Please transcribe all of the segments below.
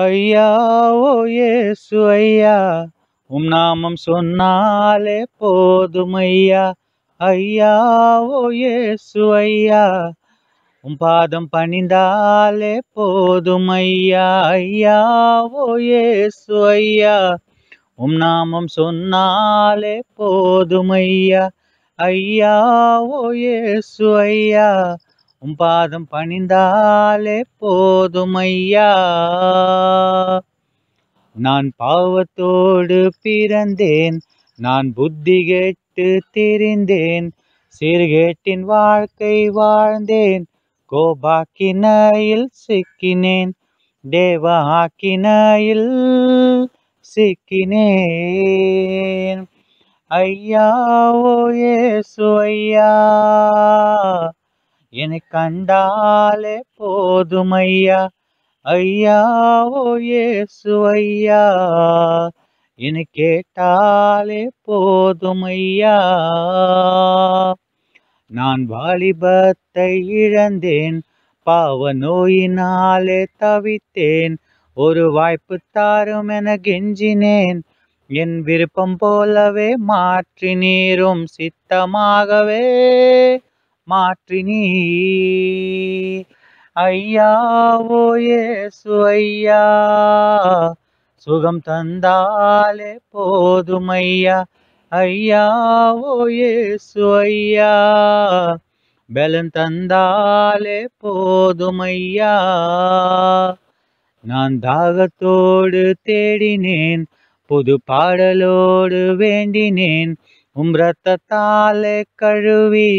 ஐயா ஓ ஏசு ஐயா உம் நாமம் சொன்னாலே போதும் ஐயா ஐயா ஓ ஏசு ஐயா உம் பாதம் பணிந்தாலே போதும் ஐயா ஐயா ஓ ஏசு ஐயா உம் நாமம் சொன்னாலே போதும் ஐயா ஐயா ஓ ஏசு ஐயா உம் பாதம் பணிந்தாலே போதுமையா நான் பாவத்தோடு பிறந்தேன் நான் புத்தி கேட்டு தெரிந்தேன் சிறுகேட்டின் வாழ்க்கை வாழ்ந்தேன் கோபாக்கினையில் சிக்கினேன் தேவாக்கினையில் சிக்கினேன் ஐயா ஓ ஏசு ஐயா என்னை கண்டாலே போதுமையா ஐயா ஐயா ஓ ஐயா என்னை கேட்டாலே போதுமையா நான் வாலிபத்தை இழந்தேன் பாவ நோயினாலே தவித்தேன் ஒரு வாய்ப்பு தாரும் என கெஞ்சினேன் என் விருப்பம் போலவே மாற்றினீரும் சித்தமாகவே மாற்றினீ ஐயாவோ ஏசு ஐயா சுகம் தந்தாலே போதும் ஐயா ஐயா ஓயேசு ஐயா பலன் தந்தாலே போதும் ஐயா நான் தாகத்தோடு தேடினேன் புது பாடலோடு வேண்டினேன் உம் ரத்தத்தாலே கழுவி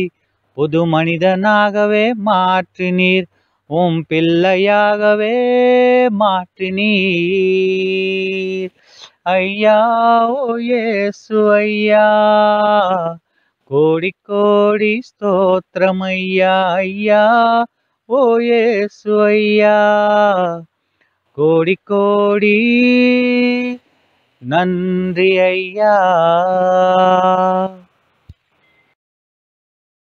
புது மனிதனாகவே மாற்றினீர் உம் பிள்ளையாகவே மாற்றினீர் ஐயா ஓ இயேசு ஐயா கோடி கோடி ஸ்தோத்திரம் ஐயா ஐயா ஓ இயேசு ஐயா கோடி கோடி நன்றி ஐயா